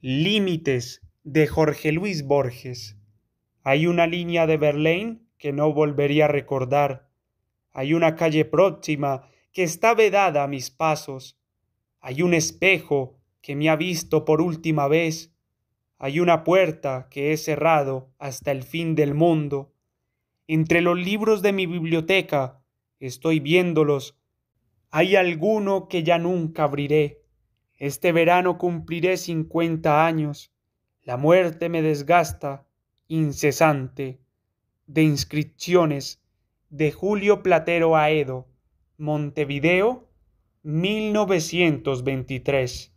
Límites de Jorge Luis Borges. Hay una línea de Berlín que no volvería a recordar. Hay una calle próxima que está vedada a mis pasos. Hay un espejo que me ha visto por última vez. Hay una puerta que he cerrado hasta el fin del mundo. Entre los libros de mi biblioteca estoy viéndolos. Hay alguno que ya nunca abriré. Este verano cumpliré cincuenta años. La muerte me desgasta, incesante, de inscripciones de Julio Platero Aedo, Montevideo, 1923.